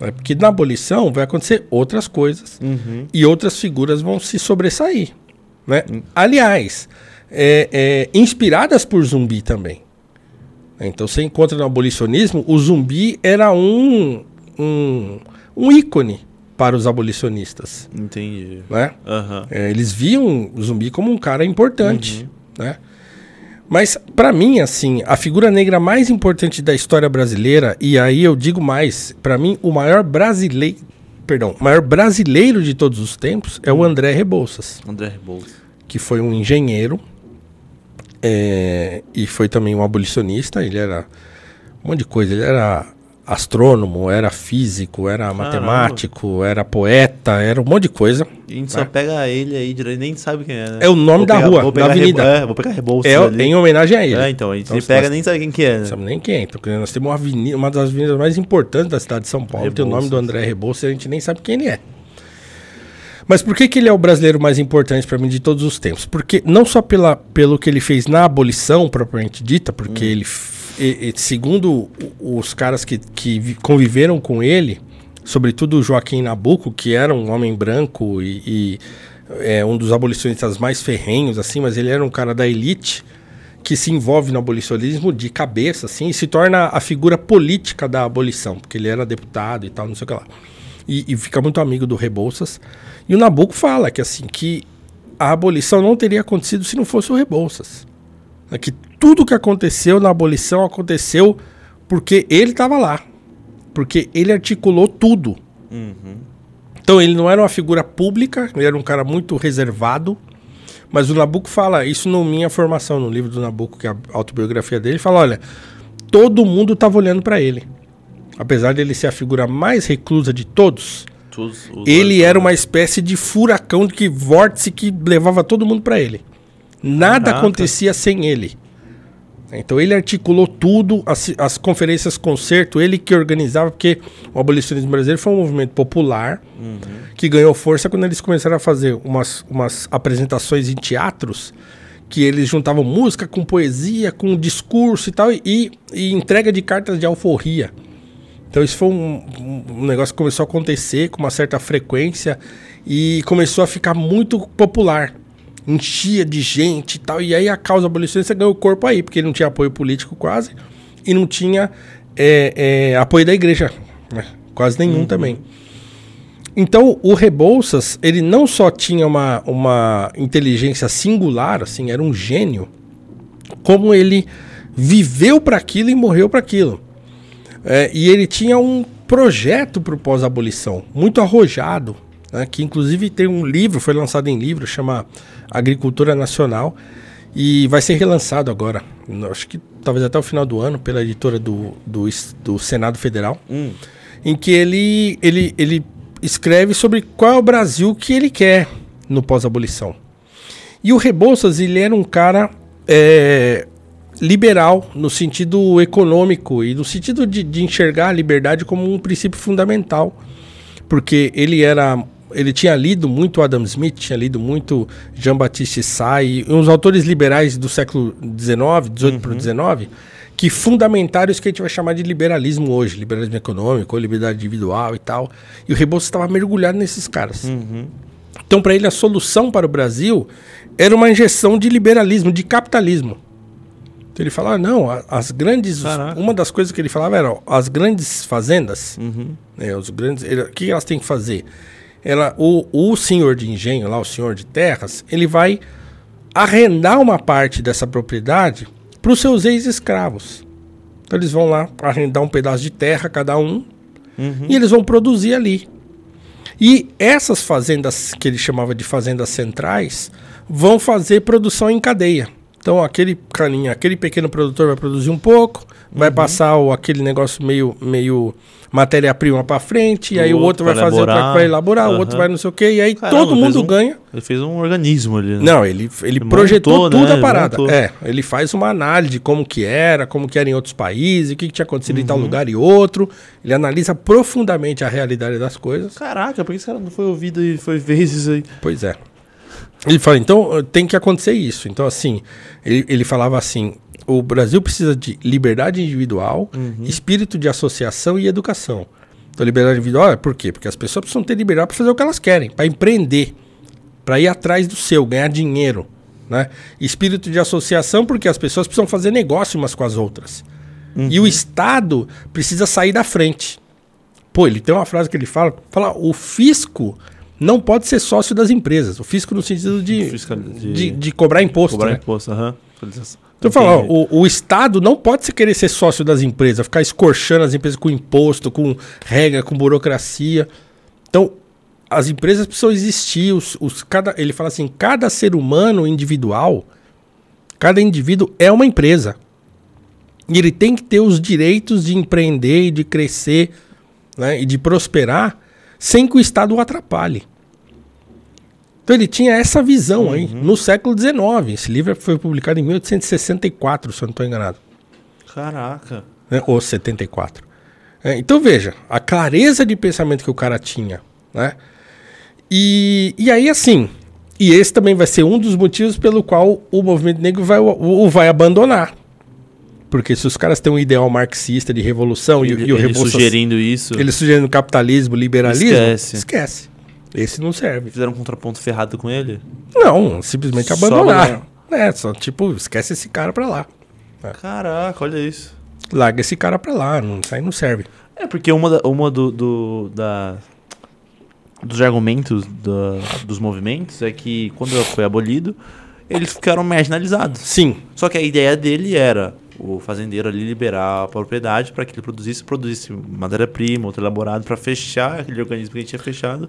É Porque na abolição vai acontecer outras coisas uhum. e outras figuras vão se sobressair. Né? Uhum. Aliás, é, é, inspiradas por zumbi também. Então você encontra no abolicionismo, o zumbi era um, um, um ícone para os abolicionistas. Entendi. Né? Uhum. É, eles viam o zumbi como um cara importante. Uhum. Né? Mas, para mim, assim, a figura negra mais importante da história brasileira, e aí eu digo mais, para mim, o maior brasileiro, perdão, maior brasileiro de todos os tempos é o hum. André Rebouças. André Rebouças. Que foi um engenheiro é, e foi também um abolicionista. Ele era um monte de coisa. Ele era astrônomo, era físico, era Caramba. matemático, era poeta tá era um monte de coisa. E a gente só né? pega ele aí direito, nem sabe quem é, né? É o nome vou da pegar, rua, da avenida. Rebo, é, vou pegar Rebouças é, ali. em homenagem a ele. É, então, a gente então, pega, nós, nem sabe quem que é, né? sabe nem quem. Então, nós temos uma, avenida, uma das avenidas mais importantes da cidade de São Paulo, Rebouças. tem o nome do André Rebouças, a gente nem sabe quem ele é. Mas por que, que ele é o brasileiro mais importante para mim de todos os tempos? Porque não só pela, pelo que ele fez na abolição propriamente dita, porque hum. ele, e, e, segundo os caras que, que conviveram com ele, sobretudo Joaquim Nabuco, que era um homem branco e, e é, um dos abolicionistas mais ferrenhos, assim, mas ele era um cara da elite que se envolve no abolicionismo de cabeça, assim, e se torna a figura política da abolição, porque ele era deputado e tal, não sei o que lá. E, e fica muito amigo do Rebouças. E o Nabuco fala que, assim, que a abolição não teria acontecido se não fosse o Rebouças. Né, que tudo que aconteceu na abolição aconteceu porque ele estava lá. Porque ele articulou tudo. Uhum. Então ele não era uma figura pública, ele era um cara muito reservado. Mas o Nabucco fala, isso na minha formação, no livro do Nabucco, que é a autobiografia dele, fala: olha, todo mundo estava olhando para ele. Apesar de ele ser a figura mais reclusa de todos, ele né? era uma espécie de furacão, de que vórtice que levava todo mundo para ele. Nada Caraca. acontecia sem ele. Então ele articulou tudo, as, as conferências concerto, ele que organizava, porque o abolicionismo brasileiro foi um movimento popular uhum. que ganhou força quando eles começaram a fazer umas, umas apresentações em teatros que eles juntavam música com poesia, com discurso e tal, e, e entrega de cartas de alforria. Então isso foi um, um, negócio que começou a acontecer com uma certa frequência e começou a ficar muito popular enchia de gente e tal. E aí a causa abolicionista ganhou o corpo aí, porque não tinha apoio político quase e não tinha é, é, apoio da igreja, né? quase nenhum uhum. também. Então o Rebouças, ele não só tinha uma, uma inteligência singular, assim, era um gênio, como ele viveu para aquilo e morreu para aquilo. É, e ele tinha um projeto para o pós-abolição, muito arrojado, né, que inclusive tem um livro, foi lançado em livro, chama Agricultura Nacional, e vai ser relançado agora, acho que talvez até o final do ano, pela editora do, do, do Senado Federal, hum. em que ele, ele, ele escreve sobre qual é o Brasil que ele quer no pós-abolição. E o Rebouças, ele era um cara é, liberal no sentido econômico e no sentido de, de enxergar a liberdade como um princípio fundamental, porque ele era ele tinha lido muito Adam Smith, tinha lido muito Jean-Baptiste Say, uns autores liberais do século XIX, 18 uhum. para o 19, que fundamentaram isso que a gente vai chamar de liberalismo hoje, liberalismo econômico, liberdade individual e tal. E o Rebouças estava mergulhado nesses caras. Uhum. Então, para ele, a solução para o Brasil era uma injeção de liberalismo, de capitalismo. Então, ele falava, não, as grandes. Caraca. Uma das coisas que ele falava era, ó, as grandes fazendas, uhum. né, os grandes. Ele, o que elas têm que fazer? ela, o, o senhor de engenho, lá o senhor de terras, ele vai arrendar uma parte dessa propriedade para os seus ex-escravos. Então eles vão lá arrendar um pedaço de terra cada um uhum. e eles vão produzir ali. E essas fazendas que ele chamava de fazendas centrais vão fazer produção em cadeia. Então aquele carinha, aquele pequeno produtor vai produzir um pouco, uhum. vai passar o, aquele negócio meio, meio matéria-prima para frente, e aí o outro, vai fazer, elaborar, outro vai elaborar, uhum. o outro vai não sei o quê, e aí Caramba, todo mundo um, ganha. Ele fez um organismo ali. Né? Não, ele, ele, ele projetou montou, tudo né? a parada. Ele é, ele faz uma análise de como que era, como que era em outros países, o que, que tinha acontecido uhum. em tal uhum. lugar e outro. Ele analisa profundamente a realidade das coisas. Caraca, por que esse cara não foi ouvido e foi vezes aí? Pois é. Ele fala, então eh, tem que acontecer isso. Então, assim, ele, ele falava assim: o Brasil precisa de liberdade individual, uhum. espírito de associação e educação. Então, liberdade individual é por quê? Porque as pessoas precisam ter liberdade para fazer o que elas querem, para empreender, para ir atrás do seu, ganhar dinheiro. Né? Espírito de associação, porque as pessoas precisam fazer negócio umas com as outras. Uhum. E o uhum. Estado precisa sair da frente. Pô, ele tem uma frase que ele fala: fala, o fisco não pode ser sócio das empresas. O fisco no sentido de, de, de, de, cobrar imposto. Cobrar né? imposto, aham. Uhum. Então, eu falo, ó, o, o, Estado não pode se querer ser sócio das empresas, ficar escorchando as empresas com imposto, com regra, com burocracia. Então, as empresas precisam existir. Os, os, cada, ele fala assim: cada ser humano individual, cada indivíduo é uma empresa. E ele tem que ter os direitos de empreender, de crescer né, e de prosperar sem que o Estado o atrapalhe. Então ele tinha essa visão uhum. aí, no século XIX. Esse livro foi publicado em 1864, se eu não estou enganado. Caraca. Né? Ou 74. É, então veja, a clareza de pensamento que o cara tinha, né? E, e aí assim, e esse também vai ser um dos motivos pelo qual o movimento negro vai, o, o vai abandonar. Porque se os caras têm um ideal marxista de revolução e, ele, e o revolução. sugerindo isso. Eles sugerindo capitalismo, liberalismo. Esquece. Esquece. Esse não serve. Fizeram um contraponto ferrado com ele? Não, simplesmente só abandonaram. Abandonar. É, só tipo, esquece esse cara pra lá. É. Caraca, olha isso. Larga esse cara pra lá, não, isso aí não serve. É, porque uma, da, uma do, do, da, dos argumentos da, dos movimentos é que quando foi abolido, eles ficaram marginalizados. Sim. Só que a ideia dele era o fazendeiro ali liberar a propriedade para que ele produzisse, produzisse matéria-prima, outro elaborado, para fechar aquele organismo que ele tinha fechado